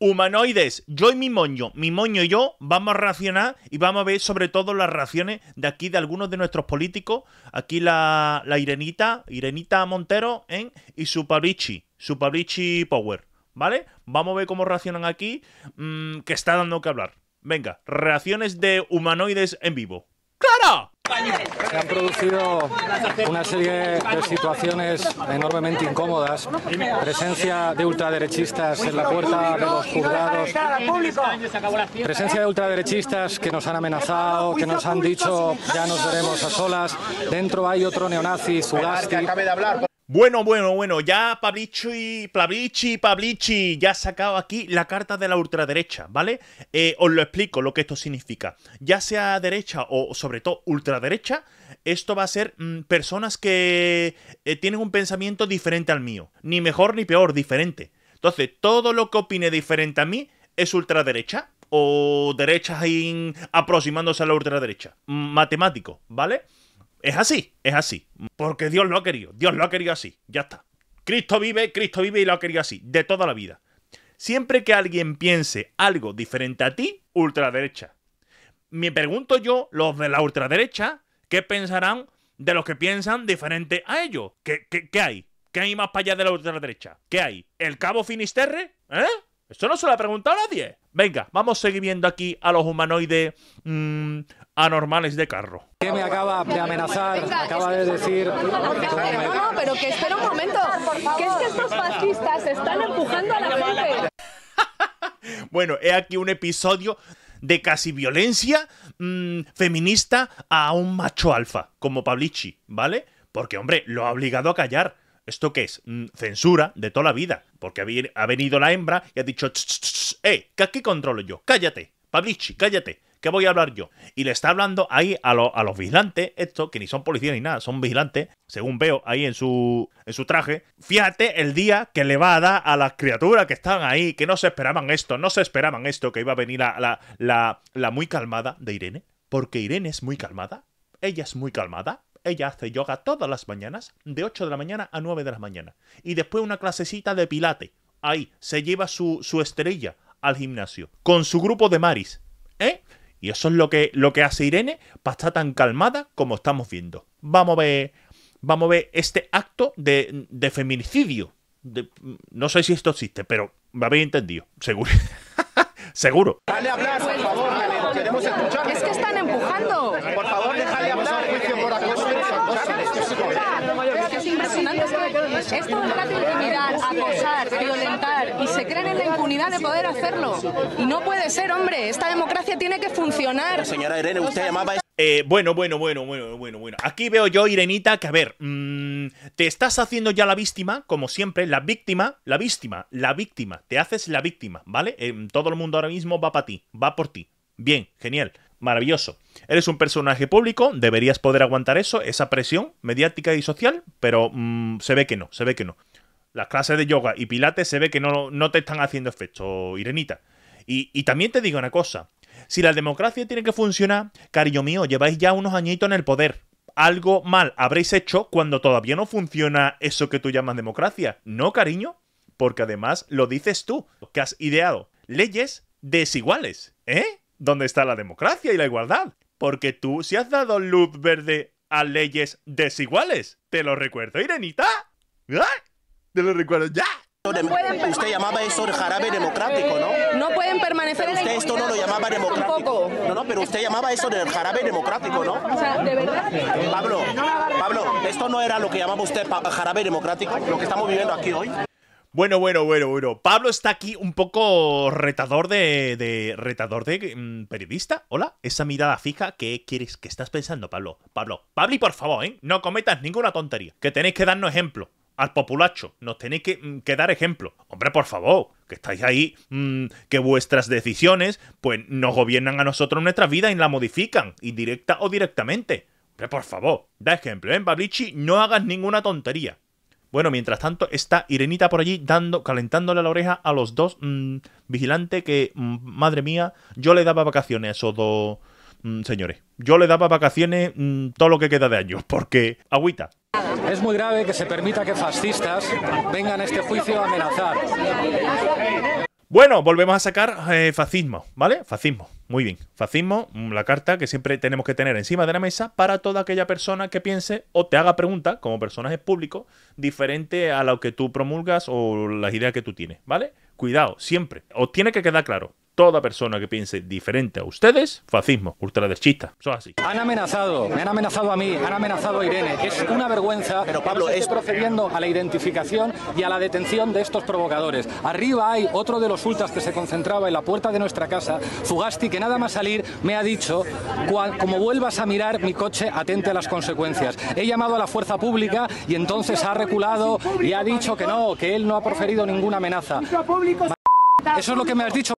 Humanoides, yo y mi moño, mi moño y yo vamos a reaccionar y vamos a ver sobre todo las reacciones de aquí de algunos de nuestros políticos. Aquí la, Irenita, Irenita Montero ¿eh? y su Pabrichi, su Power, ¿vale? Vamos a ver cómo reaccionan aquí, mm, que está dando que hablar. Venga, reacciones de humanoides en vivo. Se han producido una serie de situaciones enormemente incómodas. Presencia de ultraderechistas en la puerta de los juzgados. Presencia de ultraderechistas que nos han amenazado, que nos han dicho ya nos veremos a solas. Dentro hay otro neonazi, Zugasti, bueno, bueno, bueno, ya Pablichi, Pablichi, Pablichi, ya ha sacado aquí la carta de la ultraderecha, ¿vale? Eh, os lo explico lo que esto significa. Ya sea derecha o sobre todo ultraderecha, esto va a ser mm, personas que eh, tienen un pensamiento diferente al mío. Ni mejor ni peor, diferente. Entonces, todo lo que opine diferente a mí es ultraderecha o derecha aproximándose a la ultraderecha. Mm, matemático, ¿vale? Es así, es así. Porque Dios lo ha querido, Dios lo ha querido así, ya está. Cristo vive, Cristo vive y lo ha querido así, de toda la vida. Siempre que alguien piense algo diferente a ti, ultraderecha. Me pregunto yo, los de la ultraderecha, ¿qué pensarán de los que piensan diferente a ellos? ¿Qué, hay? ¿Qué hay más para allá de la ultraderecha? ¿Qué hay? ¿El cabo Finisterre? ¿Eh? ¿Esto no se lo ha preguntado a nadie. Venga, vamos a seguir viendo aquí a los humanoides mm, anormales de carro. Que me acaba de amenazar, acaba de decir... No, pero que espera un momento. ¿Qué es que estos fascistas están empujando a la gente. bueno, he aquí un episodio de casi violencia mm, feminista a un macho alfa, como Pablici, ¿vale? Porque, hombre, lo ha obligado a callar. ¿Esto qué es? Mm, censura de toda la vida. Porque ha venido la hembra y ha dicho, ¡eh! ¿Qué aquí controlo yo? ¡Cállate! Pablichi, cállate. ¿Qué voy a hablar yo? Y le está hablando ahí a, los vigilantes, Esto, que ni son policías ni nada, son vigilantes, según veo ahí en su, traje. Fíjate el día que le va a dar a las criaturas que están ahí, que no se esperaban esto, no se esperaban esto, que iba a venir la muy calmada de Irene. Porque Irene es muy calmada, ella es muy calmada, ella hace yoga todas las mañanas, de 8 de la mañana a 9 de la mañana. Y después una clasecita de pilate. Ahí se lleva su, su estrella al gimnasio, con su grupo de Maris. ¿Eh? Y eso es lo que, lo que hace Irene para estar tan calmada como estamos viendo. Vamos a ver, vamos a ver este acto de, de feminicidio. no sé si esto existe, pero me habéis entendido, seguro. seguro. Dale Es que están empujando. Esto es de intimidar, acosar, violentar y se creen en la impunidad de poder hacerlo. Y no puede ser, hombre. Esta democracia tiene que funcionar. señora Irene, usted llamaba... Eh, bueno, bueno, bueno, bueno, bueno, bueno. Aquí veo yo, Irenita, que a ver, mm, te estás haciendo ya la víctima, como siempre, la víctima, la víctima, la víctima, te haces la víctima, ¿vale? Em, todo el mundo ahora mismo va para ti, va por ti. Bien, genial maravilloso. Eres un personaje público, deberías poder aguantar eso, esa presión mediática y social, pero mm, se ve que no, se ve que no. Las clases de yoga y pilates se ve que no, no te están haciendo efecto, Irenita. Y, y también te digo una cosa, si la democracia tiene que funcionar, cariño mío, lleváis ya unos añitos en el poder. Algo mal habréis hecho cuando todavía no funciona eso que tú llamas democracia. ¿No, cariño? Porque además lo dices tú, que has ideado leyes desiguales, ¿eh? ¿Dónde está la democracia y la igualdad. Porque tú si has dado luz verde a leyes desiguales. Te lo recuerdo, Irenita. ¿Eh? Te lo recuerdo ya. usted llamaba eso el jarabe democrático, ¿no? No pueden permanecer usted esto no lo llamaba democrático. No, no, pero usted llamaba eso el jarabe democrático, ¿no? O sea, de verdad. Pablo, Pablo, esto no era lo que llamaba usted jarabe democrático, lo que estamos viviendo aquí hoy. Bueno, bueno, bueno, bueno. Pablo está aquí un poco retador de. retador de mm, periodista. Hola, esa mirada fija. ¿Qué quieres? ¿Qué estás pensando, Pablo? Pablo, Pablo, por favor, ¿eh? No cometas ninguna tontería. Que tenéis que darnos ejemplo. Al populacho, nos tenéis que, mm, dar ejemplo. Hombre, por favor, que estáis ahí, mm, que vuestras decisiones, pues nos gobiernan a nosotros nuestra vida y la modifican, indirecta o directamente. Hombre, por favor, da ejemplo, ¿eh, Pablichi? No hagas ninguna tontería. Bueno, mientras tanto está Irenita por allí dando, calentándole la oreja a los dos mm, vigilantes que, mm, madre mía, yo le daba vacaciones a esos dos mm, señores. Yo le daba vacaciones todo lo que queda de año, porque agüita. Es muy grave que se permita que fascistas vengan a este juicio a amenazar. Bueno, volvemos a sacar eh, fascismo, ¿vale? Fascismo, muy bien. Fascismo, mm, la carta que siempre tenemos que tener encima de la mesa para toda aquella persona que piense o te haga preguntas como personaje público diferente a lo que tú promulgas o las ideas que tú tienes, ¿vale? Cuidado, siempre. Os tiene que quedar claro toda persona que piense diferente a ustedes, fascismo, ultraderechista. Eso así. Han amenazado, me han amenazado a mí, han amenazado a Irene. Es una vergüenza. Pero Pablo, procediendo a la identificación y a la detención de estos provocadores. Arriba hay otro de los ultras que se concentraba en la puerta de nuestra casa, Fugasti, que nada más salir me ha dicho, como vuelvas a mirar mi coche, atente a las consecuencias. He llamado a la fuerza pública y entonces ha reculado y ha dicho que no, que él no ha proferido ninguna amenaza. Eso es lo que me has dicho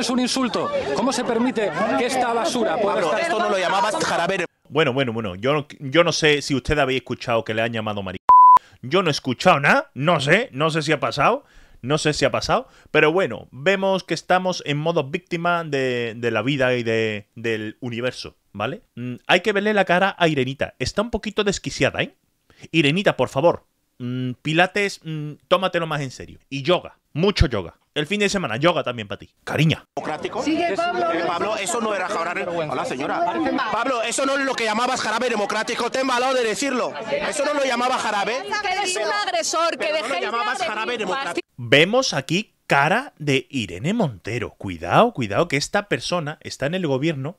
es un insulto. ¿Cómo se permite que esta basura no Bueno, bueno, bueno. Yo no, yo no sé si usted había escuchado que le han llamado maricón. Yo no he escuchado nada. No sé. No sé si ha pasado. No sé si ha pasado, pero bueno, vemos que estamos en modo víctima de, la vida y de, del universo, ¿vale? Mm, hay que verle la cara a Irenita. Está un poquito desquiciada, ¿eh? Irenita, por favor, Mm, pilates, mm, tómatelo más en serio. Y yoga, mucho yoga. El fin de semana, yoga también para ti. Cariña. ¿Democrático? Pablo. eso no era jarabe. Hola, señora. Pablo, eso no es lo que llamabas jarabe democrático. Te valor de decirlo. Eso no lo llamaba jarabe. eres un agresor, que llamabas jarabe Vemos aquí cara de Irene Montero. Cuidado, cuidado, que esta persona está en el gobierno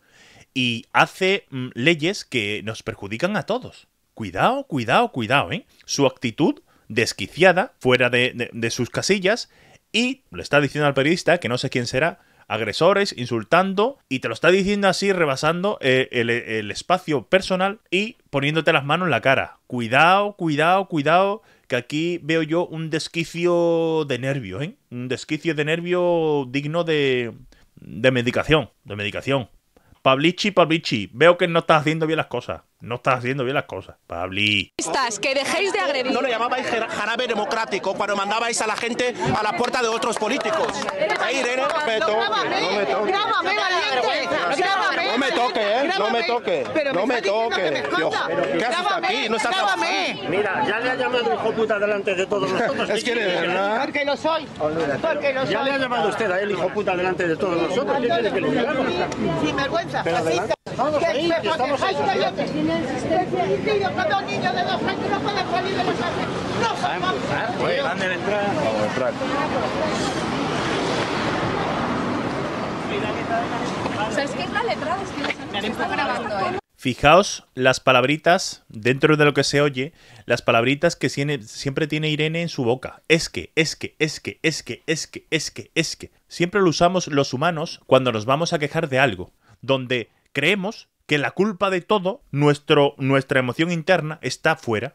y hace mm, leyes que nos perjudican a todos. Cuidado, cuidado, cuidado, ¿eh? Su actitud desquiciada, fuera de, de, sus casillas, y le está diciendo al periodista, que no sé quién será, agresores, insultando, y te lo está diciendo así, rebasando eh, el, espacio personal y poniéndote las manos en la cara. Cuidado, cuidado, cuidado, que aquí veo yo un desquicio de nervio, ¿eh? Un desquicio de nervio digno de, de medicación, de medicación. Pablichi, Pablichi, veo que no estás haciendo bien las cosas. No estás haciendo bien las cosas, Pabli. Que dejéis de agredir. No le llamabais jarabe democrático cuando mandabais a la gente a la puerta de otros políticos. Ahí, Irene, respeto. No me toques. No me toques, ¿eh? No me toques. No me toque! ¿Qué haces aquí? No estás Mira, ya le ha llamado hijo puta delante de todos nosotros. Es que es verdad. Porque lo soy. Porque lo soy. Ya le ha llamado usted a él hijo puta delante de todos nosotros. Sin vergüenza. Fijaos las palabritas, dentro de lo que se oye, las palabritas que siempre tiene Irene en su boca. Es que, es que, es que, es que, es que, es que, es que. Siempre lo usamos los humanos cuando nos vamos a quejar de algo, donde creemos que la culpa de todo, nuestro, nuestra emoción interna, está fuera.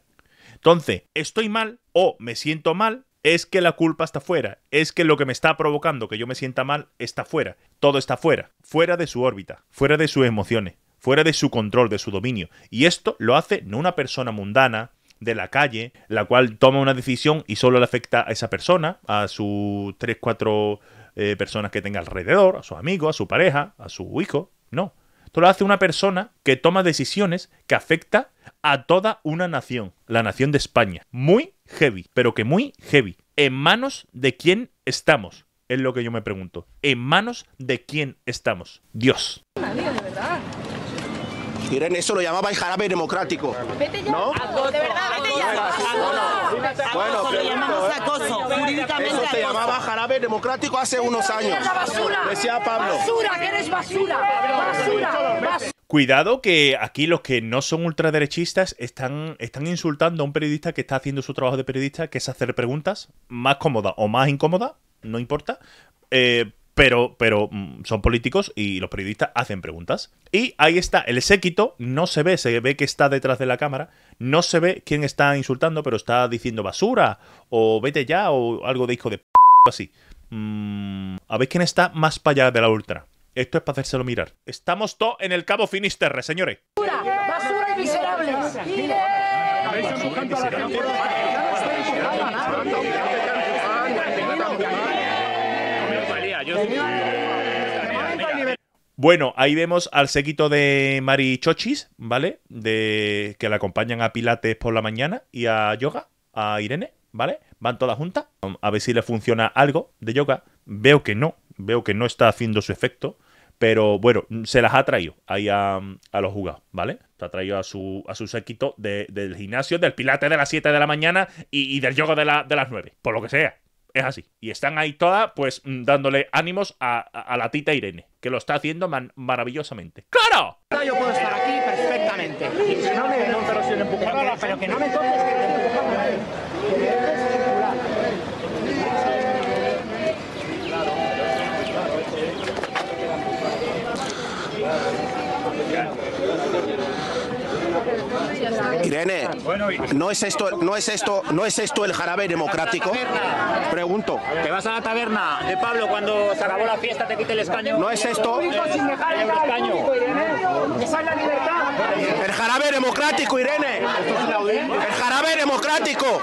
Entonces, estoy mal o me siento mal, es que la culpa está fuera, es que lo que me está provocando que yo me sienta mal está fuera, todo está fuera, fuera de su órbita, fuera de sus emociones, fuera de su control, de su dominio. Y esto lo hace no una persona mundana, de la calle, la cual toma una decisión y solo le afecta a esa persona, a sus tres, cuatro eh, personas que tenga alrededor, a sus amigos, a su pareja, a su hijo. No, esto lo hace una persona que toma decisiones que afecta a toda una nación, la nación de España. Muy heavy, pero que muy heavy. ¿En manos de quién estamos? Es lo que yo me pregunto. ¿En manos de quién estamos? Dios. eso lo llamaba democrático. ¿De verdad? Bueno, lo jurídicamente ¿eh? se llamaba jarabe democrático hace unos años. Decía Pablo. Basura, que eres basura. Basura, Cuidado que aquí los que no son ultraderechistas están, están insultando a un periodista que está haciendo su trabajo de periodista, que es hacer preguntas más cómoda o más incómoda, no importa, eh, pero, pero mm, son políticos y los periodistas hacen preguntas. Y ahí está, el séquito no se ve, se ve que está detrás de la cámara, no se ve quién está insultando, pero está diciendo basura, o vete ya, o algo de hijo de p así. Mm, a ver quién está más para allá de la ultra. Esto es para hacérselo mirar. Estamos todos en el Cabo Finisterre, señores. ¡Basura! ¡Basura y miserables! Eh, bueno, ahí vemos al séquito de Mari Chochis, ¿vale? De que le acompañan a Pilates por la mañana y a yoga, a Irene, ¿vale? Van todas juntas a ver si le funciona algo de yoga. Veo que no, veo que no está haciendo su efecto, pero bueno, se las ha traído ahí a, los jugados, ¿vale? Se ha traído a su, a su séquito del gimnasio, del Pilates de las 7 de la mañana y, del yoga de, de las 9, por lo que sea. Es así. Y están ahí todas, pues, mm, dándole ánimos a, la tita Irene, que lo está haciendo maravillosamente. ¡Claro! Yo puedo estar aquí perfectamente. no me, no me Irene, ¿no es esto, no es esto, no es esto el jarabe democrático? Pregunto. ¿Te vas a la taberna de Pablo cuando se acabó la fiesta, te quite el escaño? ¿No es esto? El, Esa es la libertad. El jarabe democrático, Irene. El jarabe democrático.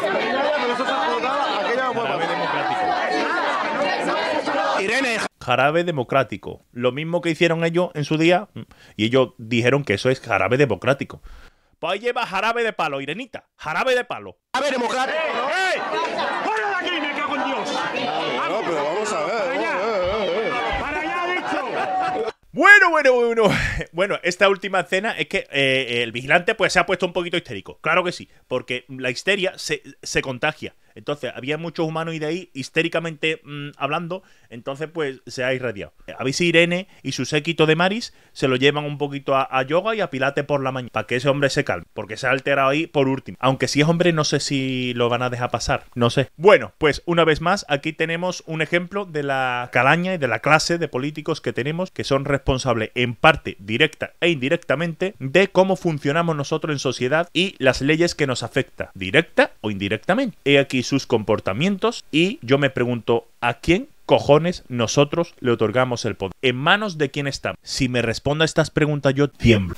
Irene, jarabe democrático. Lo mismo que hicieron ellos en su día. Y ellos dijeron que eso es jarabe democrático. Pues ahí lleva jarabe de palo, Irenita. Jarabe de palo. Jarabe democrático. Bueno, bueno, bueno. Bueno, esta última escena es que eh, el vigilante pues se ha puesto un poquito histérico. Claro que sí, porque la histeria se, se contagia. Entonces, había muchos humanos y de ahí, histéricamente mm, hablando, entonces pues se ha irradiado. A Irene y su séquito de Maris se lo llevan un poquito a, yoga y a pilate por la mañana, para que ese hombre se calme, porque se ha alterado ahí por último. Aunque si es hombre, no sé si lo van a dejar pasar, no sé. Bueno, pues una vez más, aquí tenemos un ejemplo de la calaña y de la clase de políticos que tenemos, que son responsables en parte directa e indirectamente de cómo funcionamos nosotros en sociedad y las leyes que nos afectan, directa o indirectamente. aquí sus comportamientos y yo me pregunto, ¿a quién cojones nosotros le otorgamos el poder? ¿En manos de quién estamos? Si me respondo a estas preguntas yo tiemblo.